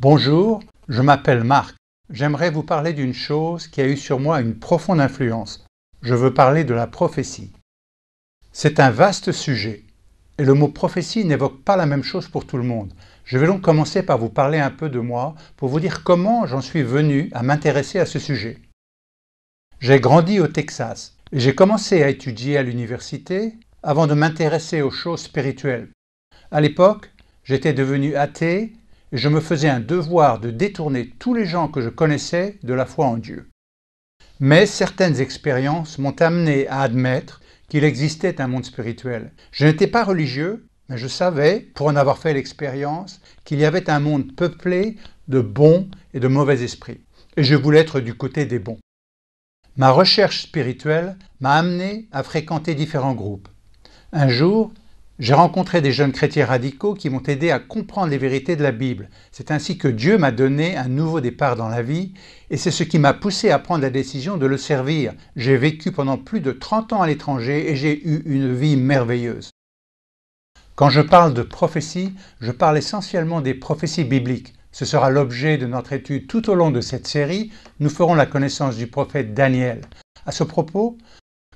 Bonjour, je m'appelle Marc. J'aimerais vous parler d'une chose qui a eu sur moi une profonde influence. Je veux parler de la prophétie. C'est un vaste sujet, et le mot prophétie n'évoque pas la même chose pour tout le monde. Je vais donc commencer par vous parler un peu de moi pour vous dire comment j'en suis venu à m'intéresser à ce sujet. J'ai grandi au Texas et j'ai commencé à étudier à l'université avant de m'intéresser aux choses spirituelles. À l'époque, j'étais devenu athée je me faisais un devoir de détourner tous les gens que je connaissais de la foi en Dieu. Mais certaines expériences m'ont amené à admettre qu'il existait un monde spirituel. Je n'étais pas religieux, mais je savais, pour en avoir fait l'expérience, qu'il y avait un monde peuplé de bons et de mauvais esprits. Et je voulais être du côté des bons. Ma recherche spirituelle m'a amené à fréquenter différents groupes. Un jour, j'ai rencontré des jeunes chrétiens radicaux qui m'ont aidé à comprendre les vérités de la Bible. C'est ainsi que Dieu m'a donné un nouveau départ dans la vie et c'est ce qui m'a poussé à prendre la décision de le servir. J'ai vécu pendant plus de 30 ans à l'étranger et j'ai eu une vie merveilleuse. Quand je parle de prophétie, je parle essentiellement des prophéties bibliques. Ce sera l'objet de notre étude tout au long de cette série. Nous ferons la connaissance du prophète Daniel. À ce propos,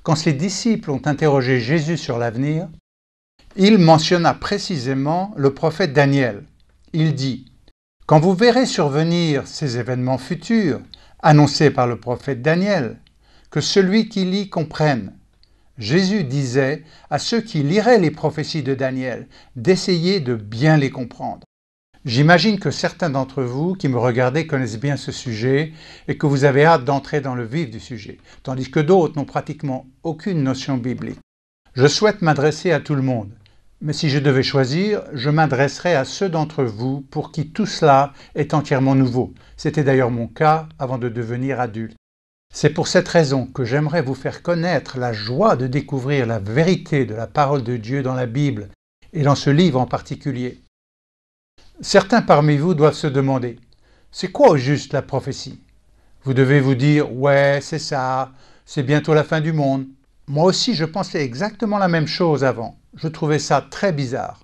quand ses disciples ont interrogé Jésus sur l'avenir, il mentionna précisément le prophète Daniel. Il dit Quand vous verrez survenir ces événements futurs, annoncés par le prophète Daniel, que celui qui lit comprenne. Jésus disait à ceux qui liraient les prophéties de Daniel d'essayer de bien les comprendre. J'imagine que certains d'entre vous qui me regardez connaissent bien ce sujet et que vous avez hâte d'entrer dans le vif du sujet, tandis que d'autres n'ont pratiquement aucune notion biblique. Je souhaite m'adresser à tout le monde, mais si je devais choisir, je m'adresserais à ceux d'entre vous pour qui tout cela est entièrement nouveau. C'était d'ailleurs mon cas avant de devenir adulte. C'est pour cette raison que j'aimerais vous faire connaître la joie de découvrir la vérité de la parole de Dieu dans la Bible, et dans ce livre en particulier. Certains parmi vous doivent se demander, c'est quoi au juste la prophétie Vous devez vous dire, ouais, c'est ça, c'est bientôt la fin du monde. Moi aussi, je pensais exactement la même chose avant je trouvais ça très bizarre.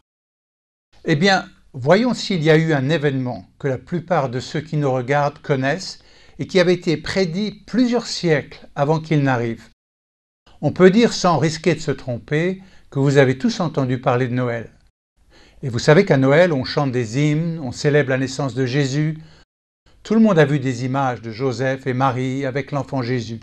Eh bien, voyons s'il y a eu un événement que la plupart de ceux qui nous regardent connaissent et qui avait été prédit plusieurs siècles avant qu'il n'arrive. On peut dire sans risquer de se tromper que vous avez tous entendu parler de Noël. Et vous savez qu'à Noël, on chante des hymnes, on célèbre la naissance de Jésus. Tout le monde a vu des images de Joseph et Marie avec l'enfant Jésus.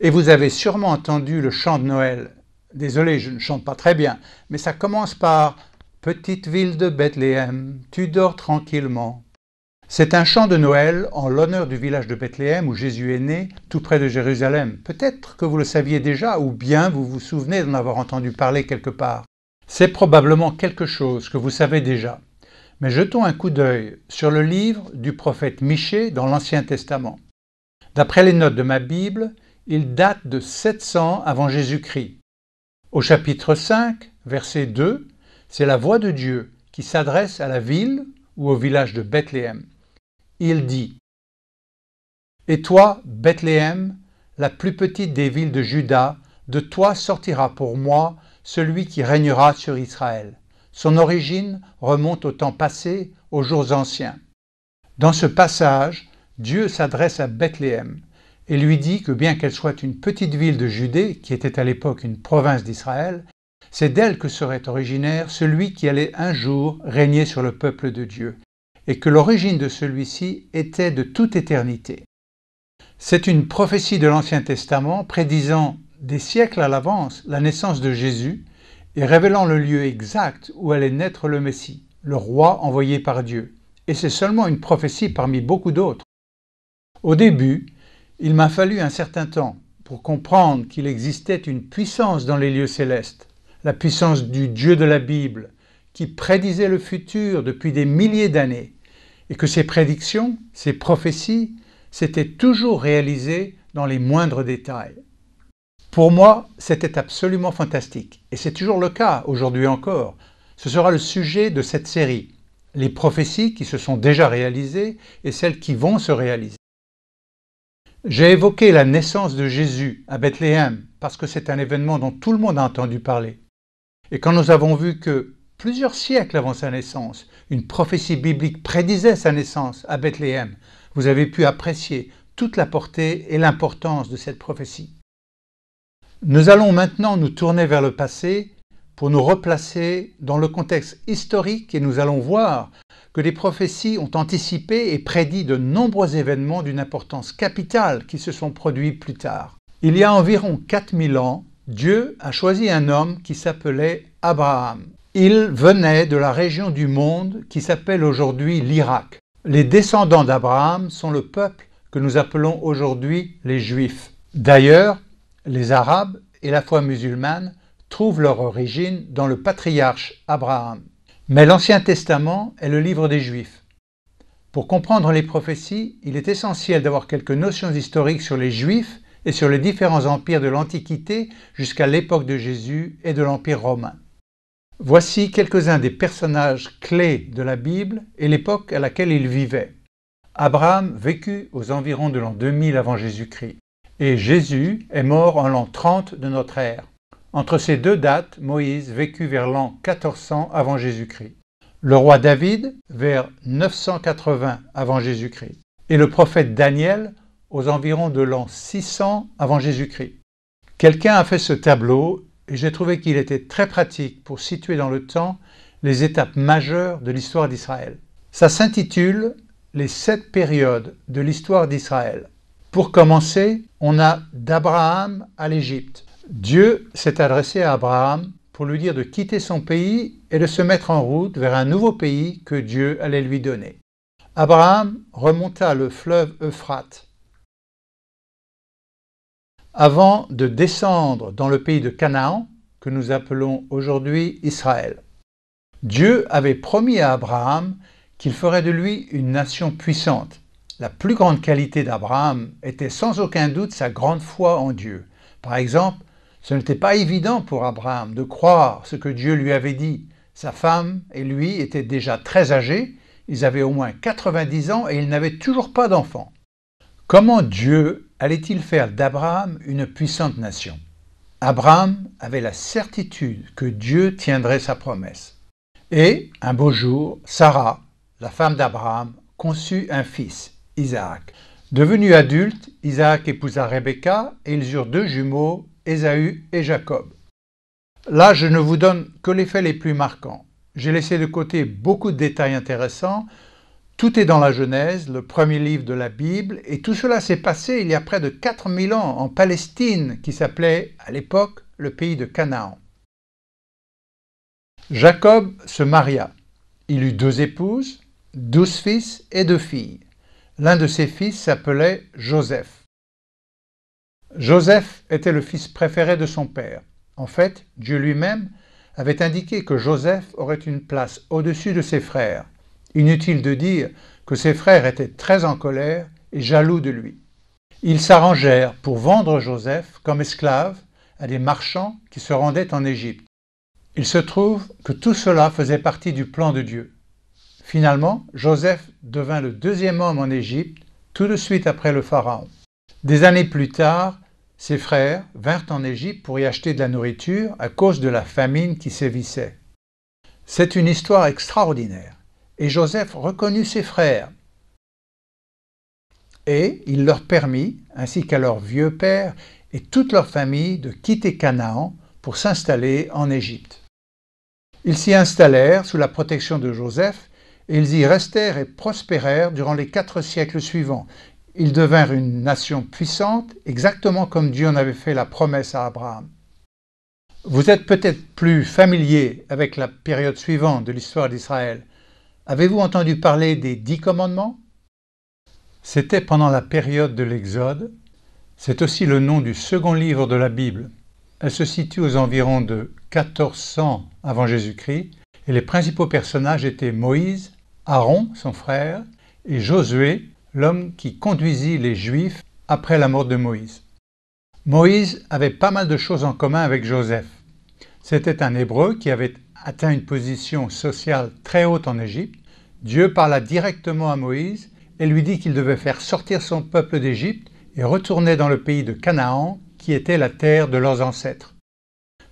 Et vous avez sûrement entendu le chant de Noël, Désolé, je ne chante pas très bien, mais ça commence par Petite ville de Bethléem, tu dors tranquillement. C'est un chant de Noël en l'honneur du village de Bethléem où Jésus est né, tout près de Jérusalem. Peut-être que vous le saviez déjà ou bien vous vous souvenez d'en avoir entendu parler quelque part. C'est probablement quelque chose que vous savez déjà. Mais jetons un coup d'œil sur le livre du prophète Michée dans l'Ancien Testament. D'après les notes de ma Bible, il date de 700 avant Jésus-Christ. Au chapitre 5, verset 2, c'est la voix de Dieu qui s'adresse à la ville ou au village de Bethléem. Il dit Et toi, Bethléem, la plus petite des villes de Juda, de toi sortira pour moi celui qui régnera sur Israël. Son origine remonte au temps passé, aux jours anciens. Dans ce passage, Dieu s'adresse à Bethléem, et lui dit que bien qu'elle soit une petite ville de Judée, qui était à l'époque une province d'Israël, c'est d'elle que serait originaire celui qui allait un jour régner sur le peuple de Dieu, et que l'origine de celui-ci était de toute éternité. C'est une prophétie de l'Ancien Testament prédisant des siècles à l'avance la naissance de Jésus et révélant le lieu exact où allait naître le Messie, le roi envoyé par Dieu. Et c'est seulement une prophétie parmi beaucoup d'autres. Au début, il m'a fallu un certain temps pour comprendre qu'il existait une puissance dans les lieux célestes, la puissance du Dieu de la Bible, qui prédisait le futur depuis des milliers d'années, et que ses prédictions, ses prophéties, s'étaient toujours réalisées dans les moindres détails. Pour moi, c'était absolument fantastique, et c'est toujours le cas aujourd'hui encore. Ce sera le sujet de cette série, les prophéties qui se sont déjà réalisées et celles qui vont se réaliser. J'ai évoqué la naissance de Jésus à Bethléem parce que c'est un événement dont tout le monde a entendu parler. Et quand nous avons vu que, plusieurs siècles avant sa naissance, une prophétie biblique prédisait sa naissance à Bethléem, vous avez pu apprécier toute la portée et l'importance de cette prophétie. Nous allons maintenant nous tourner vers le passé pour nous replacer dans le contexte historique et nous allons voir que les prophéties ont anticipé et prédit de nombreux événements d'une importance capitale qui se sont produits plus tard. Il y a environ 4000 ans, Dieu a choisi un homme qui s'appelait Abraham. Il venait de la région du monde qui s'appelle aujourd'hui l'Irak. Les descendants d'Abraham sont le peuple que nous appelons aujourd'hui les Juifs. D'ailleurs, les Arabes et la foi musulmane trouvent leur origine dans le patriarche Abraham. Mais l'Ancien Testament est le livre des Juifs. Pour comprendre les prophéties, il est essentiel d'avoir quelques notions historiques sur les Juifs et sur les différents empires de l'Antiquité jusqu'à l'époque de Jésus et de l'Empire romain. Voici quelques-uns des personnages clés de la Bible et l'époque à laquelle ils vivaient. Abraham vécut aux environs de l'an 2000 avant Jésus-Christ, et Jésus est mort en l'an 30 de notre ère. Entre ces deux dates, Moïse vécut vers l'an 1400 avant Jésus-Christ, le roi David vers 980 avant Jésus-Christ et le prophète Daniel aux environs de l'an 600 avant Jésus-Christ. Quelqu'un a fait ce tableau et j'ai trouvé qu'il était très pratique pour situer dans le temps les étapes majeures de l'histoire d'Israël. Ça s'intitule Les sept périodes de l'histoire d'Israël. Pour commencer, on a d'Abraham à l'Égypte, Dieu s'est adressé à Abraham pour lui dire de quitter son pays et de se mettre en route vers un nouveau pays que Dieu allait lui donner. Abraham remonta le fleuve Euphrate. Avant de descendre dans le pays de Canaan, que nous appelons aujourd'hui Israël, Dieu avait promis à Abraham qu'il ferait de lui une nation puissante. La plus grande qualité d'Abraham était sans aucun doute sa grande foi en Dieu. Par exemple, ce n'était pas évident pour Abraham de croire ce que Dieu lui avait dit. Sa femme et lui étaient déjà très âgés, ils avaient au moins 90 ans et ils n'avaient toujours pas d'enfants. Comment Dieu allait-il faire d'Abraham une puissante nation Abraham avait la certitude que Dieu tiendrait sa promesse. Et, un beau jour, Sarah, la femme d'Abraham, conçut un fils, Isaac. Devenu adulte, Isaac épousa Rebecca et ils eurent deux jumeaux, Ésaü et Jacob. Là, je ne vous donne que les faits les plus marquants. J'ai laissé de côté beaucoup de détails intéressants. Tout est dans la Genèse, le premier livre de la Bible, et tout cela s'est passé il y a près de 4000 ans en Palestine, qui s'appelait à l'époque le pays de Canaan. Jacob se maria. Il eut deux épouses, douze fils et deux filles. L'un de ses fils s'appelait Joseph. Joseph était le fils préféré de son père. En fait, Dieu lui-même avait indiqué que Joseph aurait une place au-dessus de ses frères. Inutile de dire que ses frères étaient très en colère et jaloux de lui. Ils s'arrangèrent pour vendre Joseph comme esclave à des marchands qui se rendaient en Égypte. Il se trouve que tout cela faisait partie du plan de Dieu. Finalement, Joseph devint le deuxième homme en Égypte, tout de suite après le Pharaon. Des années plus tard, ses frères vinrent en Égypte pour y acheter de la nourriture à cause de la famine qui sévissait. C'est une histoire extraordinaire, et Joseph reconnut ses frères. Et il leur permit, ainsi qu'à leur vieux père et toute leur famille, de quitter Canaan pour s'installer en Égypte. Ils s'y installèrent sous la protection de Joseph, et ils y restèrent et prospérèrent durant les quatre siècles suivants, ils devinrent une nation puissante, exactement comme Dieu en avait fait la promesse à Abraham. Vous êtes peut-être plus familier avec la période suivante de l'histoire d'Israël. Avez-vous entendu parler des dix commandements C'était pendant la période de l'Exode. C'est aussi le nom du second livre de la Bible. Elle se situe aux environs de 1400 avant Jésus-Christ et les principaux personnages étaient Moïse, Aaron, son frère, et Josué, l'homme qui conduisit les Juifs après la mort de Moïse. Moïse avait pas mal de choses en commun avec Joseph. C'était un Hébreu qui avait atteint une position sociale très haute en Égypte. Dieu parla directement à Moïse et lui dit qu'il devait faire sortir son peuple d'Égypte et retourner dans le pays de Canaan, qui était la terre de leurs ancêtres.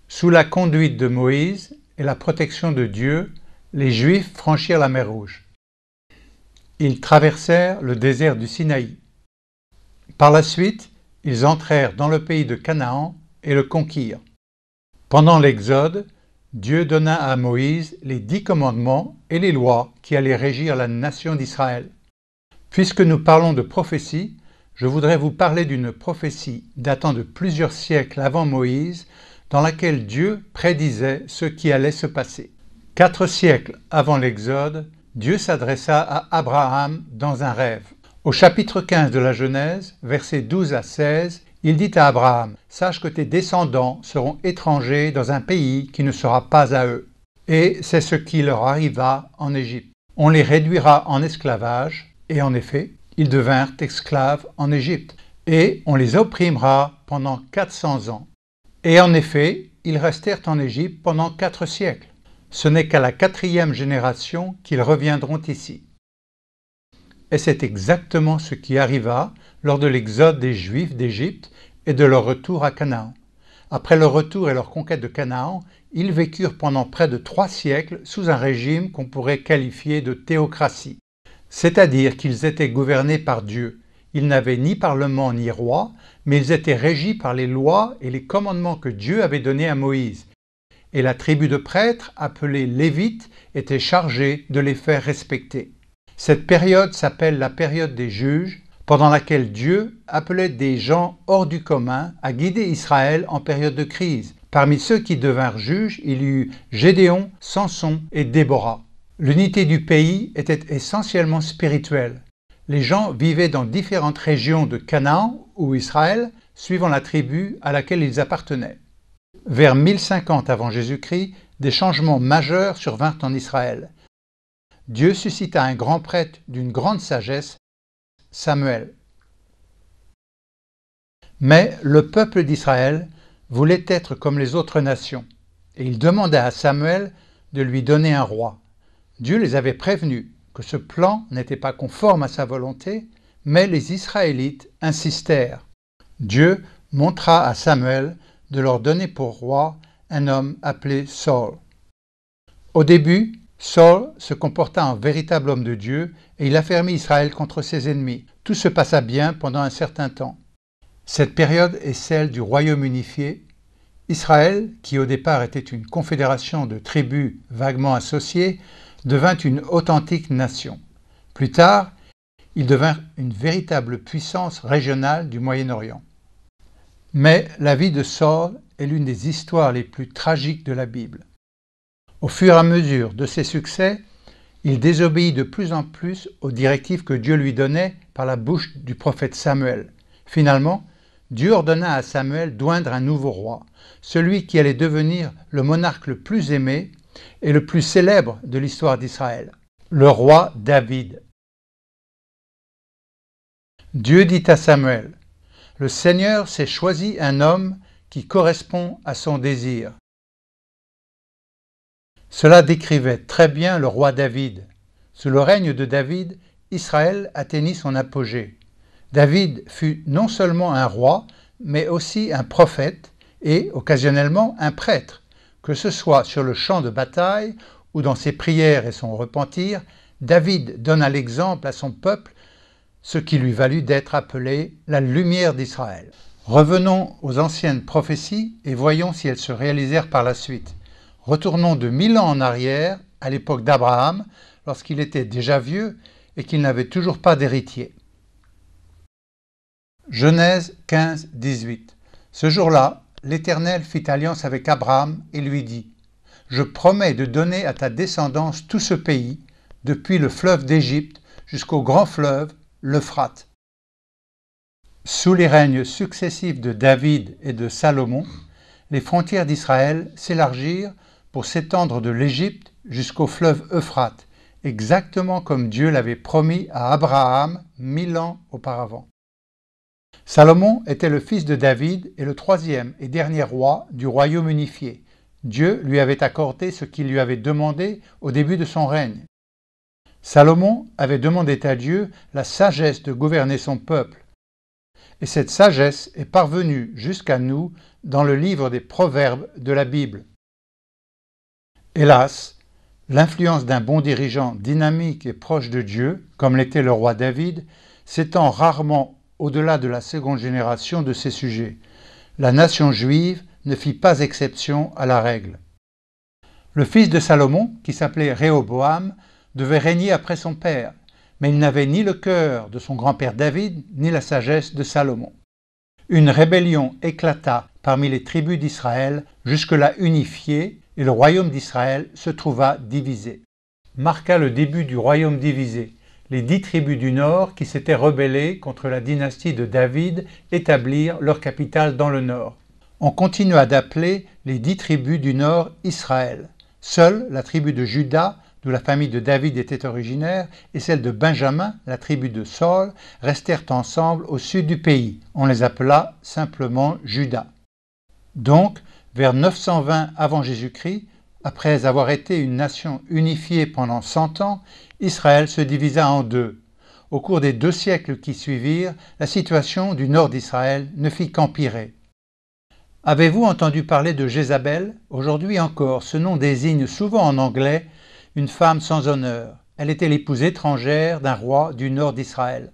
Sous la conduite de Moïse et la protection de Dieu, les Juifs franchirent la mer Rouge. Ils traversèrent le désert du Sinaï. Par la suite, ils entrèrent dans le pays de Canaan et le conquirent. Pendant l'Exode, Dieu donna à Moïse les dix commandements et les lois qui allaient régir la nation d'Israël. Puisque nous parlons de prophétie, je voudrais vous parler d'une prophétie datant de plusieurs siècles avant Moïse, dans laquelle Dieu prédisait ce qui allait se passer. Quatre siècles avant l'Exode, Dieu s'adressa à Abraham dans un rêve. Au chapitre 15 de la Genèse, versets 12 à 16, il dit à Abraham, Sache que tes descendants seront étrangers dans un pays qui ne sera pas à eux. Et c'est ce qui leur arriva en Égypte. On les réduira en esclavage, et en effet, ils devinrent esclaves en Égypte. Et on les opprimera pendant 400 ans. Et en effet, ils restèrent en Égypte pendant quatre siècles. Ce n'est qu'à la quatrième génération qu'ils reviendront ici. Et c'est exactement ce qui arriva lors de l'exode des Juifs d'Égypte et de leur retour à Canaan. Après leur retour et leur conquête de Canaan, ils vécurent pendant près de trois siècles sous un régime qu'on pourrait qualifier de théocratie, c'est-à-dire qu'ils étaient gouvernés par Dieu. Ils n'avaient ni parlement ni roi, mais ils étaient régis par les lois et les commandements que Dieu avait donnés à Moïse et la tribu de prêtres, appelée Lévite, était chargée de les faire respecter. Cette période s'appelle la période des juges, pendant laquelle Dieu appelait des gens hors du commun à guider Israël en période de crise. Parmi ceux qui devinrent juges, il y eut Gédéon, Samson et Déborah. L'unité du pays était essentiellement spirituelle. Les gens vivaient dans différentes régions de Canaan ou Israël, suivant la tribu à laquelle ils appartenaient vers 1050 avant Jésus-Christ, des changements majeurs survinrent en Israël. Dieu suscita un grand prêtre d'une grande sagesse, Samuel. Mais le peuple d'Israël voulait être comme les autres nations, et il demanda à Samuel de lui donner un roi. Dieu les avait prévenus que ce plan n'était pas conforme à sa volonté, mais les Israélites insistèrent. Dieu montra à Samuel de leur donner pour roi un homme appelé Saul. Au début, Saul se comporta en véritable homme de Dieu et il affermit Israël contre ses ennemis. Tout se passa bien pendant un certain temps. Cette période est celle du royaume unifié. Israël, qui au départ était une confédération de tribus vaguement associées, devint une authentique nation. Plus tard, il devint une véritable puissance régionale du Moyen-Orient. Mais la vie de Saul est l'une des histoires les plus tragiques de la Bible. Au fur et à mesure de ses succès, il désobéit de plus en plus aux directives que Dieu lui donnait par la bouche du prophète Samuel. Finalement, Dieu ordonna à Samuel d'oindre un nouveau roi, celui qui allait devenir le monarque le plus aimé et le plus célèbre de l'histoire d'Israël, le roi David. Dieu dit à Samuel, le Seigneur s'est choisi un homme qui correspond à son désir. Cela décrivait très bien le roi David. Sous le règne de David, Israël atteignit son apogée. David fut non seulement un roi, mais aussi un prophète et, occasionnellement, un prêtre. Que ce soit sur le champ de bataille ou dans ses prières et son repentir, David donna l'exemple à son peuple ce qui lui valut d'être appelé la lumière d'Israël. Revenons aux anciennes prophéties et voyons si elles se réalisèrent par la suite. Retournons de mille ans en arrière, à l'époque d'Abraham, lorsqu'il était déjà vieux et qu'il n'avait toujours pas d'héritier. Genèse 15, 18. Ce jour-là, l'Éternel fit alliance avec Abraham et lui dit Je promets de donner à ta descendance tout ce pays, depuis le fleuve d'Égypte jusqu'au grand fleuve, l'Euphrate. Sous les règnes successifs de David et de Salomon, les frontières d'Israël s'élargirent pour s'étendre de l'Égypte jusqu'au fleuve Euphrate, exactement comme Dieu l'avait promis à Abraham mille ans auparavant. Salomon était le fils de David et le troisième et dernier roi du royaume unifié. Dieu lui avait accordé ce qu'il lui avait demandé au début de son règne. Salomon avait demandé à Dieu la sagesse de gouverner son peuple. Et cette sagesse est parvenue jusqu'à nous dans le livre des Proverbes de la Bible. Hélas, l'influence d'un bon dirigeant dynamique et proche de Dieu, comme l'était le roi David, s'étend rarement au-delà de la seconde génération de ses sujets. La nation juive ne fit pas exception à la règle. Le fils de Salomon, qui s'appelait Réoboam, devait régner après son père, mais il n'avait ni le cœur de son grand-père David, ni la sagesse de Salomon. Une rébellion éclata parmi les tribus d'Israël, jusque-là unifiées, et le royaume d'Israël se trouva divisé. Marqua le début du royaume divisé, les dix tribus du nord qui s'étaient rebellées contre la dynastie de David établirent leur capitale dans le nord. On continua d'appeler les dix tribus du nord Israël. Seule la tribu de Juda d'où la famille de David était originaire, et celle de Benjamin, la tribu de Saul, restèrent ensemble au sud du pays. On les appela simplement Judas. Donc, vers 920 avant Jésus-Christ, après avoir été une nation unifiée pendant cent ans, Israël se divisa en deux. Au cours des deux siècles qui suivirent, la situation du nord d'Israël ne fit qu'empirer. Avez-vous entendu parler de Jézabel Aujourd'hui encore, ce nom désigne souvent en anglais une femme sans honneur. Elle était l'épouse étrangère d'un roi du nord d'Israël.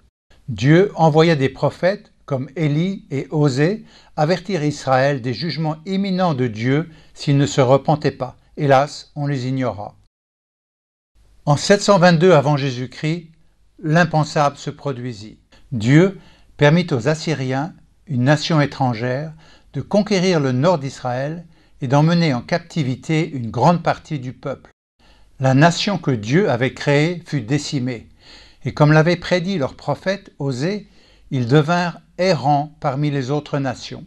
Dieu envoya des prophètes comme Élie et Osée avertir Israël des jugements imminents de Dieu s'ils ne se repentaient pas. Hélas, on les ignora. En 722 avant Jésus-Christ, l'impensable se produisit. Dieu permit aux Assyriens, une nation étrangère, de conquérir le nord d'Israël et d'emmener en captivité une grande partie du peuple. La nation que Dieu avait créée fut décimée, et comme l'avait prédit leur prophète Osée, ils devinrent errants parmi les autres nations.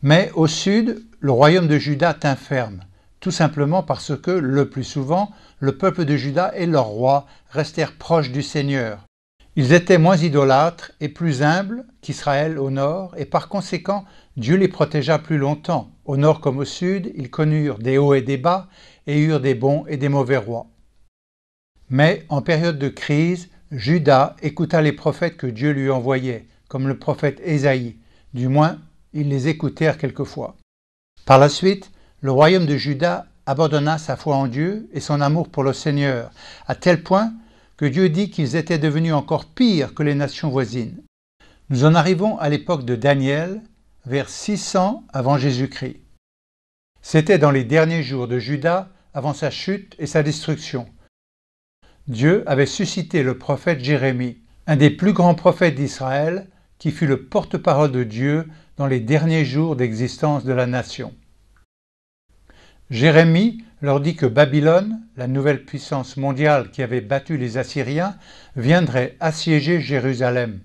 Mais au sud, le royaume de Juda tint ferme, tout simplement parce que, le plus souvent, le peuple de Juda et leur roi restèrent proches du Seigneur. Ils étaient moins idolâtres et plus humbles qu'Israël au nord, et par conséquent, Dieu les protégea plus longtemps. Au nord comme au sud, ils connurent des hauts et des bas, et eurent des bons et des mauvais rois. Mais en période de crise, Judas écouta les prophètes que Dieu lui envoyait, comme le prophète Ésaïe. Du moins, ils les écoutèrent quelquefois. Par la suite, le royaume de Judas abandonna sa foi en Dieu et son amour pour le Seigneur, à tel point que Dieu dit qu'ils étaient devenus encore pires que les nations voisines. Nous en arrivons à l'époque de Daniel, vers 600 avant Jésus-Christ. C'était dans les derniers jours de Judas avant sa chute et sa destruction. Dieu avait suscité le prophète Jérémie, un des plus grands prophètes d'Israël, qui fut le porte-parole de Dieu dans les derniers jours d'existence de la nation. Jérémie leur dit que Babylone, la nouvelle puissance mondiale qui avait battu les Assyriens, viendrait assiéger Jérusalem.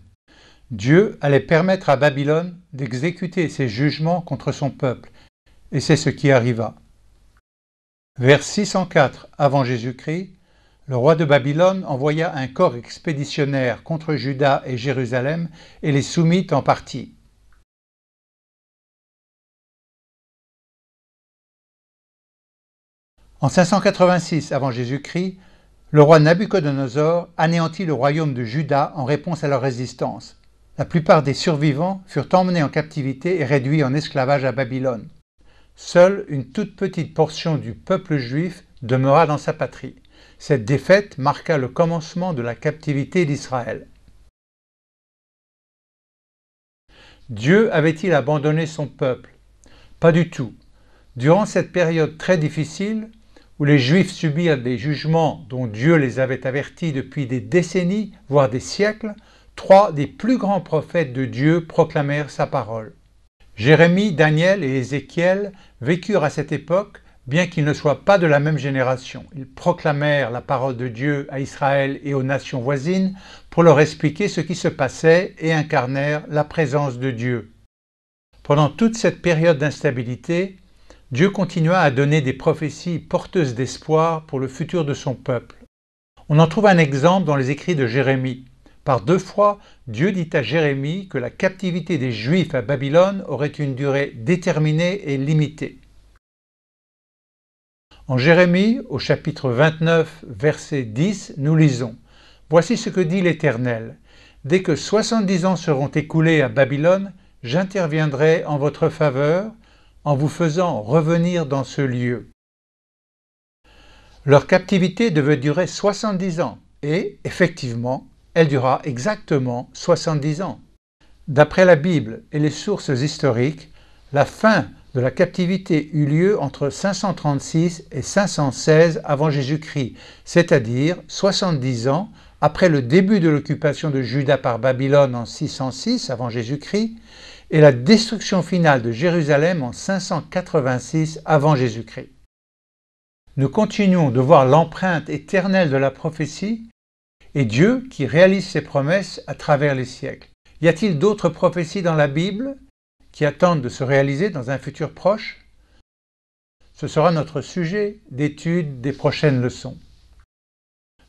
Dieu allait permettre à Babylone d'exécuter ses jugements contre son peuple, et c'est ce qui arriva. Vers 604 avant Jésus-Christ, le roi de Babylone envoya un corps expéditionnaire contre Juda et Jérusalem et les soumit en partie. En 586 avant Jésus-Christ, le roi Nabuchodonosor anéantit le royaume de Juda en réponse à leur résistance. La plupart des survivants furent emmenés en captivité et réduits en esclavage à Babylone. Seule une toute petite portion du peuple juif demeura dans sa patrie. Cette défaite marqua le commencement de la captivité d'Israël. Dieu avait-il abandonné son peuple Pas du tout. Durant cette période très difficile, où les Juifs subirent des jugements dont Dieu les avait avertis depuis des décennies, voire des siècles, trois des plus grands prophètes de Dieu proclamèrent sa parole. Jérémie, Daniel et Ézéchiel vécurent à cette époque, bien qu'ils ne soient pas de la même génération. Ils proclamèrent la parole de Dieu à Israël et aux nations voisines pour leur expliquer ce qui se passait et incarnèrent la présence de Dieu. Pendant toute cette période d'instabilité, Dieu continua à donner des prophéties porteuses d'espoir pour le futur de son peuple. On en trouve un exemple dans les écrits de Jérémie. Par deux fois, Dieu dit à Jérémie que la captivité des Juifs à Babylone aurait une durée déterminée et limitée. En Jérémie, au chapitre 29, verset 10, nous lisons Voici ce que dit l'Éternel. Dès que 70 ans seront écoulés à Babylone, j'interviendrai en votre faveur en vous faisant revenir dans ce lieu. Leur captivité devait durer 70 ans et, effectivement, elle dura exactement 70 ans. D'après la Bible et les sources historiques, la fin de la captivité eut lieu entre 536 et 516 avant Jésus-Christ, c'est-à-dire 70 ans après le début de l'occupation de Juda par Babylone en 606 avant Jésus-Christ et la destruction finale de Jérusalem en 586 avant Jésus-Christ. Nous continuons de voir l'empreinte éternelle de la prophétie et Dieu qui réalise ses promesses à travers les siècles. Y a-t-il d'autres prophéties dans la Bible qui attendent de se réaliser dans un futur proche Ce sera notre sujet d'étude des prochaines leçons.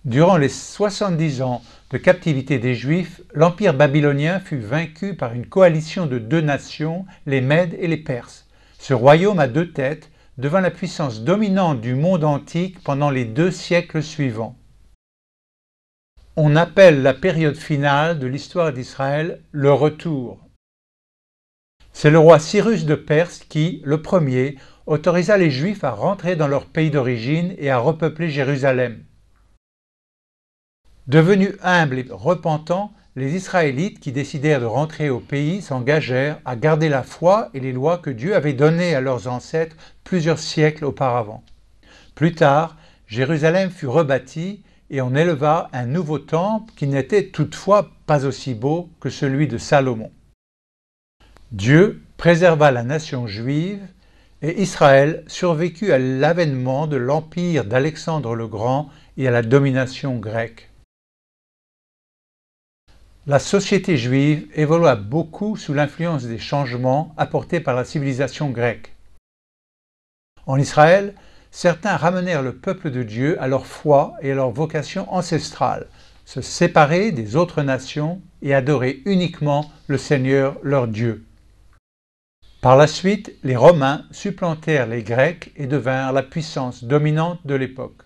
Durant les 70 ans de captivité des Juifs, l'Empire babylonien fut vaincu par une coalition de deux nations, les Mèdes et les Perses. Ce royaume à deux têtes devint la puissance dominante du monde antique pendant les deux siècles suivants on appelle la période finale de l'histoire d'Israël le retour. C'est le roi Cyrus de Perse qui, le premier, autorisa les Juifs à rentrer dans leur pays d'origine et à repeupler Jérusalem. Devenus humbles et repentants, les Israélites qui décidèrent de rentrer au pays s'engagèrent à garder la foi et les lois que Dieu avait données à leurs ancêtres plusieurs siècles auparavant. Plus tard, Jérusalem fut rebâtie et on éleva un nouveau temple qui n'était toutefois pas aussi beau que celui de Salomon. Dieu préserva la nation juive et Israël survécut à l'avènement de l'empire d'Alexandre le Grand et à la domination grecque. La société juive évolua beaucoup sous l'influence des changements apportés par la civilisation grecque. En Israël, certains ramenèrent le peuple de Dieu à leur foi et à leur vocation ancestrale, se séparer des autres nations et adorer uniquement le Seigneur leur Dieu. Par la suite, les Romains supplantèrent les Grecs et devinrent la puissance dominante de l'époque.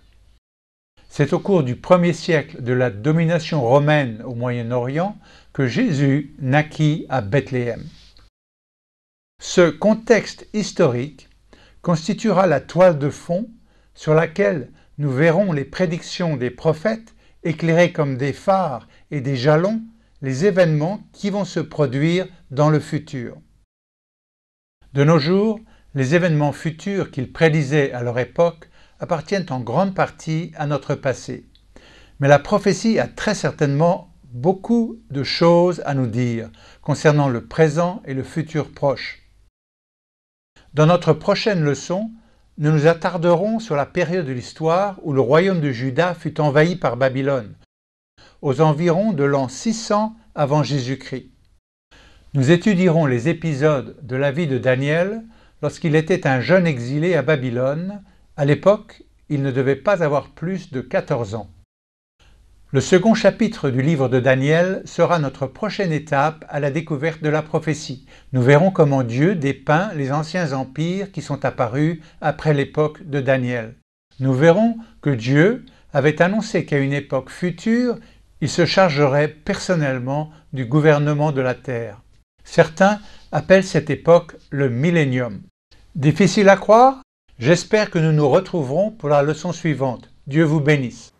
C'est au cours du premier siècle de la domination romaine au Moyen-Orient que Jésus naquit à Bethléem. Ce contexte historique constituera la toile de fond sur laquelle nous verrons les prédictions des prophètes éclairées comme des phares et des jalons les événements qui vont se produire dans le futur. De nos jours, les événements futurs qu'ils prédisaient à leur époque appartiennent en grande partie à notre passé. Mais la prophétie a très certainement beaucoup de choses à nous dire concernant le présent et le futur proche. Dans notre prochaine leçon, nous nous attarderons sur la période de l'histoire où le royaume de Juda fut envahi par Babylone, aux environs de l'an 600 avant Jésus-Christ. Nous étudierons les épisodes de la vie de Daniel lorsqu'il était un jeune exilé à Babylone. À l'époque, il ne devait pas avoir plus de 14 ans. Le second chapitre du livre de Daniel sera notre prochaine étape à la découverte de la prophétie. Nous verrons comment Dieu dépeint les anciens empires qui sont apparus après l'époque de Daniel. Nous verrons que Dieu avait annoncé qu'à une époque future, il se chargerait personnellement du gouvernement de la Terre. Certains appellent cette époque le millénium. Difficile à croire J'espère que nous nous retrouverons pour la leçon suivante. Dieu vous bénisse.